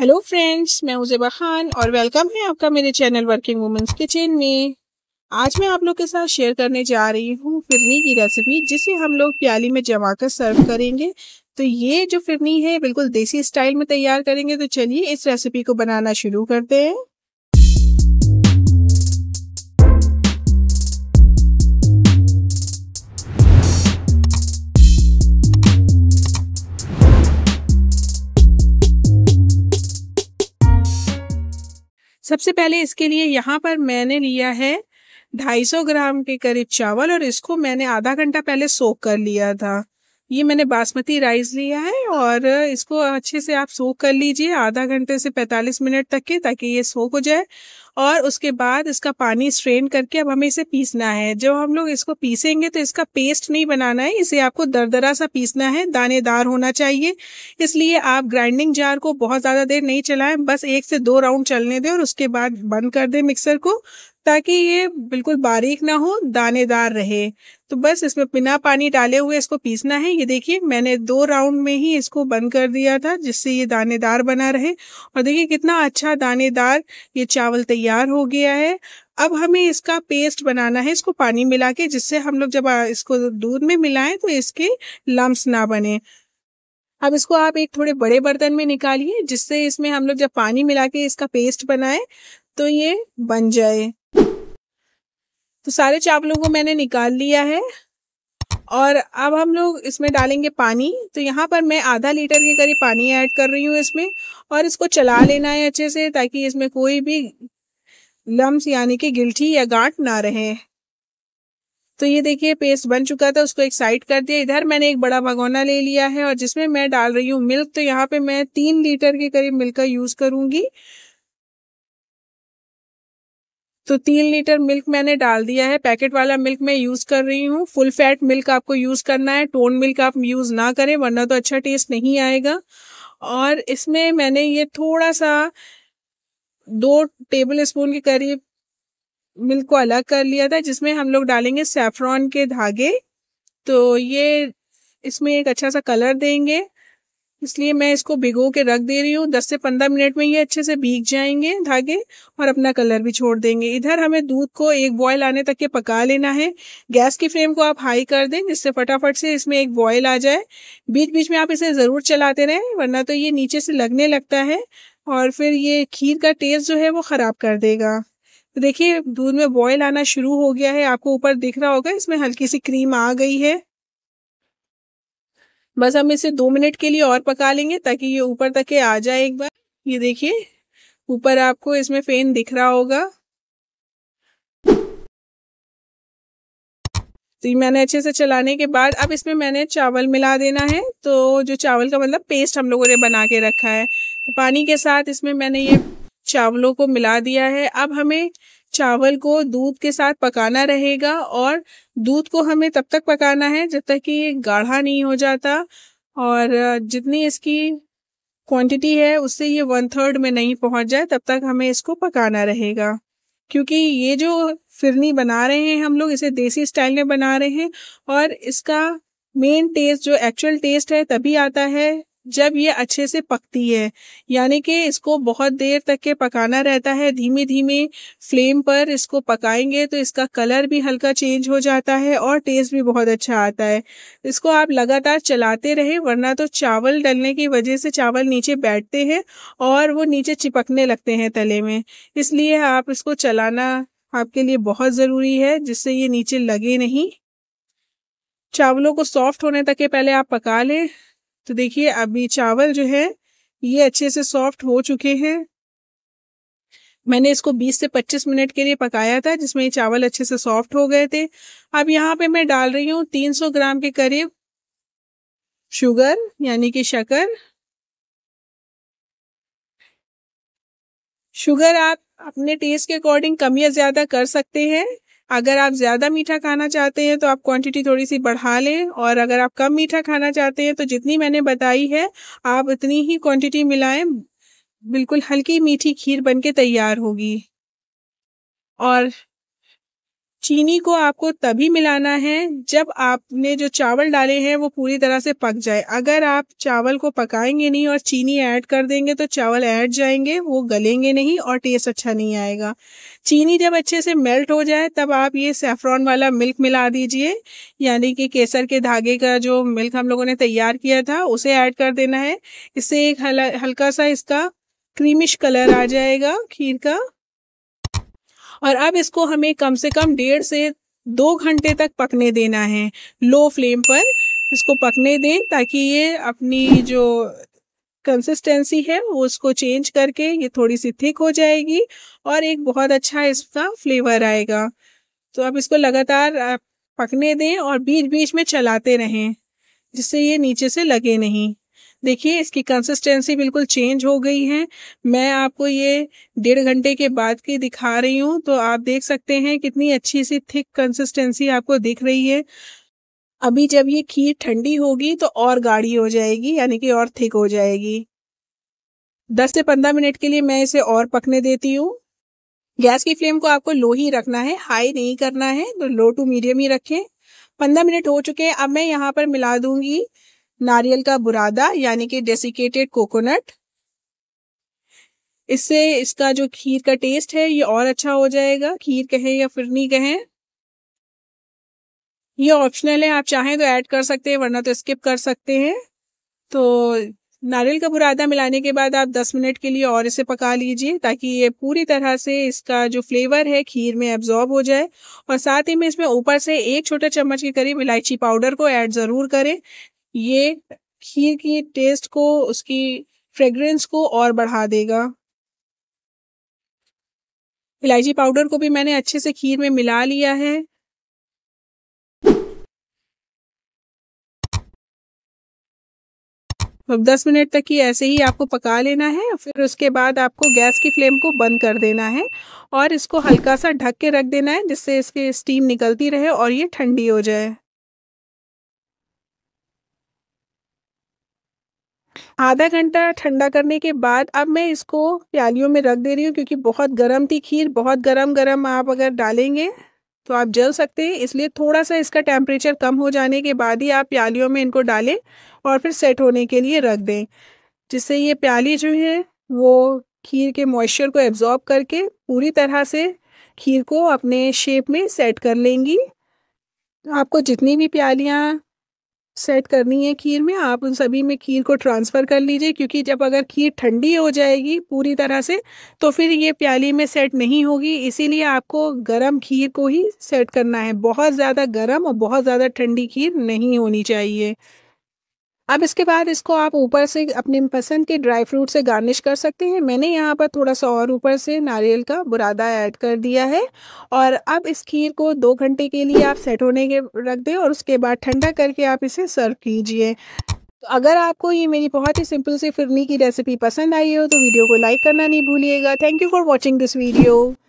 hello friends मैं उजेबा खान और welcome है आपका मेरे चैनल वर्किंग वुमेन्स किचन में आज मैं आप लोग के साथ शेयर करने जा रही हूँ फिरनी की रेसिपी जिसे हम लोग प्याली में जमा कर सर्व करेंगे तो ये जो फिरनी है बिल्कुल देसी स्टाइल में तैयार करेंगे तो चलिए इस रेसिपी को बनाना शुरू करते हैं सबसे पहले इसके लिए यहाँ पर मैंने लिया है 250 ग्राम के करीब चावल और इसको मैंने आधा घंटा पहले सोख कर लिया था ये मैंने बासमती राइस लिया है और इसको अच्छे से आप सोख कर लीजिए आधा घंटे से 45 मिनट तक के ताकि ये सोख हो जाए और उसके बाद इसका पानी स्ट्रेन करके अब हमें इसे पीसना है जब हम लोग इसको पीसेंगे तो इसका पेस्ट नहीं बनाना है इसे आपको दरदरा सा पीसना है दानेदार होना चाहिए इसलिए आप ग्राइंडिंग जार को बहुत ज़्यादा देर नहीं चलाएं बस एक से दो राउंड चलने दें और उसके बाद बंद कर दें मिक्सर को ताकि ये बिल्कुल बारीक ना हो दानेदार रहे तो बस इसमें बिना पानी डाले हुए इसको पीसना है ये देखिए मैंने दो राउंड में ही इसको बंद कर दिया था जिससे ये दानेदार बना रहे और देखिए कितना अच्छा दानेदार ये चावल तैयार तैयार हो गया है अब हमें इसका पेस्ट बनाना है इसको पानी मिला के जिससे हम लोग जब इसको दूध में मिलाएं तो इसके लम्स ना बने अब इसको आप एक थोड़े बड़े बर्तन में निकालिए जिससे इसमें हम लोग जब पानी मिला के इसका पेस्ट बनाए तो ये बन जाए तो सारे चावलों को मैंने निकाल लिया है और अब हम लोग इसमें डालेंगे पानी तो यहाँ पर मैं आधा लीटर के करीब पानी ऐड कर रही हूँ इसमें और इसको चला लेना है अच्छे से ताकि इसमें कोई भी लम्स यानी कि गिल्ठी या गांठ ना रहे तो ये देखिए पेस्ट बन चुका था उसको एक साइड कर दिया इधर मैंने एक बड़ा भगोना ले लिया है और जिसमें मैं डाल रही हूँ मिल्क तो यहाँ पे मैं तीन लीटर के करीब मिल्क का यूज करूंगी तो तीन लीटर मिल्क मैंने डाल दिया है पैकेट वाला मिल्क मैं यूज कर रही हूँ फुल फैट मिल्क आपको यूज करना है टोन मिल्क आप यूज ना करें वरना तो अच्छा टेस्ट नहीं आएगा और इसमें मैंने ये थोड़ा सा दो टेबल स्पून के करीब मिल्क को अलग कर लिया था जिसमें हम लोग डालेंगे सेफ्रॉन के धागे तो ये इसमें एक अच्छा सा कलर देंगे इसलिए मैं इसको भिगो के रख दे रही हूँ दस से पंद्रह मिनट में ये अच्छे से भीग जाएंगे धागे और अपना कलर भी छोड़ देंगे इधर हमें दूध को एक बॉयल आने तक के पका लेना है गैस की फ्लेम को आप हाई कर दें जिससे फटाफट से इसमें एक बॉयल आ जाए बीच बीच में आप इसे ज़रूर चलाते रहें वरना तो ये नीचे से लगने लगता है और फिर ये खीर का टेस्ट जो है वो ख़राब कर देगा तो देखिए दूध में बॉयल आना शुरू हो गया है आपको ऊपर दिख रहा होगा इसमें हल्की सी क्रीम आ गई है बस हम इसे दो मिनट के लिए और पका लेंगे ताकि ये ऊपर तक के आ जाए एक बार ये देखिए ऊपर आपको इसमें फेन दिख रहा होगा तो मैंने अच्छे से चलाने के बाद अब इसमें मैंने चावल मिला देना है तो जो चावल का मतलब पेस्ट हम लोगों ने बना के रखा है तो पानी के साथ इसमें मैंने ये चावलों को मिला दिया है अब हमें चावल को दूध के साथ पकाना रहेगा और दूध को हमें तब तक पकाना है जब तक कि ये गाढ़ा नहीं हो जाता और जितनी इसकी क्वांटिटी है उससे ये वन थर्ड में नहीं पहुंच जाए तब तक हमें इसको पकाना रहेगा क्योंकि ये जो फिरनी बना रहे हैं हम लोग इसे देसी स्टाइल में बना रहे हैं और इसका मेन टेस्ट जो एक्चुअल टेस्ट है तभी आता है जब ये अच्छे से पकती है यानी कि इसको बहुत देर तक के पकाना रहता है धीमे धीमे फ्लेम पर इसको पकाएंगे तो इसका कलर भी हल्का चेंज हो जाता है और टेस्ट भी बहुत अच्छा आता है इसको आप लगातार चलाते रहें वरना तो चावल डलने की वजह से चावल नीचे बैठते हैं और वो नीचे चिपकने लगते हैं तले में इसलिए आप इसको चलाना आपके लिए बहुत ज़रूरी है जिससे ये नीचे लगे नहीं चावलों को सॉफ्ट होने तक के पहले आप पका लें तो देखिए अब ये चावल जो है ये अच्छे से सॉफ्ट हो चुके हैं मैंने इसको 20 से 25 मिनट के लिए पकाया था जिसमें ये चावल अच्छे से सॉफ्ट हो गए थे अब यहाँ पे मैं डाल रही हूँ 300 ग्राम के करीब शुगर यानी कि शकर शुगर आप अपने टेस्ट के अकॉर्डिंग कम या ज़्यादा कर सकते हैं अगर आप ज़्यादा मीठा खाना चाहते हैं तो आप क्वांटिटी थोड़ी सी बढ़ा लें और अगर आप कम मीठा खाना चाहते हैं तो जितनी मैंने बताई है आप उतनी ही क्वांटिटी मिलाएं बिल्कुल हल्की मीठी खीर बनके तैयार होगी और चीनी को आपको तभी मिलाना है जब आपने जो चावल डाले हैं वो पूरी तरह से पक जाए अगर आप चावल को पकाएंगे नहीं और चीनी ऐड कर देंगे तो चावल ऐड जाएंगे वो गलेंगे नहीं और टेस्ट अच्छा नहीं आएगा चीनी जब अच्छे से मेल्ट हो जाए तब आप ये सेफ्रॉन वाला मिल्क मिला दीजिए यानी कि केसर के धागे का जो मिल्क हम लोगों ने तैयार किया था उसे ऐड कर देना है इससे एक हल्का सा इसका क्रीमिश कलर आ जाएगा खीर का और अब इसको हमें कम से कम डेढ़ से दो घंटे तक पकने देना है लो फ्लेम पर इसको पकने दें ताकि ये अपनी जो कंसिस्टेंसी है वो उसको चेंज करके ये थोड़ी सी थिक हो जाएगी और एक बहुत अच्छा इसका फ्लेवर आएगा तो अब इसको लगातार पकने दें और बीच बीच में चलाते रहें जिससे ये नीचे से लगे नहीं देखिए इसकी कंसिस्टेंसी बिल्कुल चेंज हो गई है मैं आपको ये डेढ़ घंटे के बाद की दिखा रही हूँ तो आप देख सकते हैं कितनी अच्छी सी थिक कंसिस्टेंसी आपको दिख रही है अभी जब ये खीर ठंडी होगी तो और गाढ़ी हो जाएगी यानी कि और थिक हो जाएगी दस से पंद्रह मिनट के लिए मैं इसे और पकने देती हूँ गैस की फ्लेम को आपको लो ही रखना है हाई नहीं करना है तो लो टू मीडियम ही रखें पंद्रह मिनट हो चुके हैं अब मैं यहाँ पर मिला दूंगी नारियल का बुरादा यानी कि डेसिकेटेड कोकोनट इससे इसका जो खीर का टेस्ट है ये और अच्छा हो जाएगा खीर कहें या फिरनी कहें ये ऑप्शनल है आप चाहें तो ऐड कर सकते हैं वरना तो स्किप कर सकते हैं तो नारियल का बुरादा मिलाने के बाद आप 10 मिनट के लिए और इसे पका लीजिए ताकि ये पूरी तरह से इसका जो फ्लेवर है खीर में एब्जॉर्ब हो जाए और साथ ही में इसमें ऊपर से एक छोटा चम्मच के करीब इलायची पाउडर को ऐड ज़रूर करें ये खीर की टेस्ट को उसकी फ्रेग्रेंस को और बढ़ा देगा इलायची पाउडर को भी मैंने अच्छे से खीर में मिला लिया है अब 10 मिनट तक ही ऐसे ही आपको पका लेना है फिर उसके बाद आपको गैस की फ्लेम को बंद कर देना है और इसको हल्का सा ढक के रख देना है जिससे इसके स्टीम निकलती रहे और ये ठंडी हो जाए आधा घंटा ठंडा करने के बाद अब मैं इसको प्यालियों में रख दे रही हूँ क्योंकि बहुत गर्म थी खीर बहुत गर्म गर्म आप अगर डालेंगे तो आप जल सकते हैं इसलिए थोड़ा सा इसका टेम्परेचर कम हो जाने के बाद ही आप प्यालियों में इनको डालें और फिर सेट होने के लिए रख दें जिससे ये प्याली जो है वो खीर के मॉइस्चर को एब्जॉर्ब करके पूरी तरह से खीर को अपने शेप में सेट कर लेंगी आपको जितनी भी प्यालियाँ सेट करनी है खीर में आप उन सभी में खीर को ट्रांसफ़र कर लीजिए क्योंकि जब अगर खीर ठंडी हो जाएगी पूरी तरह से तो फिर ये प्याली में सेट नहीं होगी इसीलिए आपको गरम खीर को ही सेट करना है बहुत ज़्यादा गरम और बहुत ज़्यादा ठंडी खीर नहीं होनी चाहिए अब इसके बाद इसको आप ऊपर से अपने पसंद के ड्राई फ्रूट से गार्निश कर सकते हैं मैंने यहाँ पर थोड़ा सा और ऊपर से नारियल का बुरादा ऐड कर दिया है और अब इस खीर को दो घंटे के लिए आप सेट होने के रख दें और उसके बाद ठंडा करके आप इसे सर्व कीजिए तो अगर आपको ये मेरी बहुत ही सिंपल सी फिरनी की रेसिपी पसंद आई हो तो वीडियो को लाइक करना नहीं भूलिएगा thank you for watching this video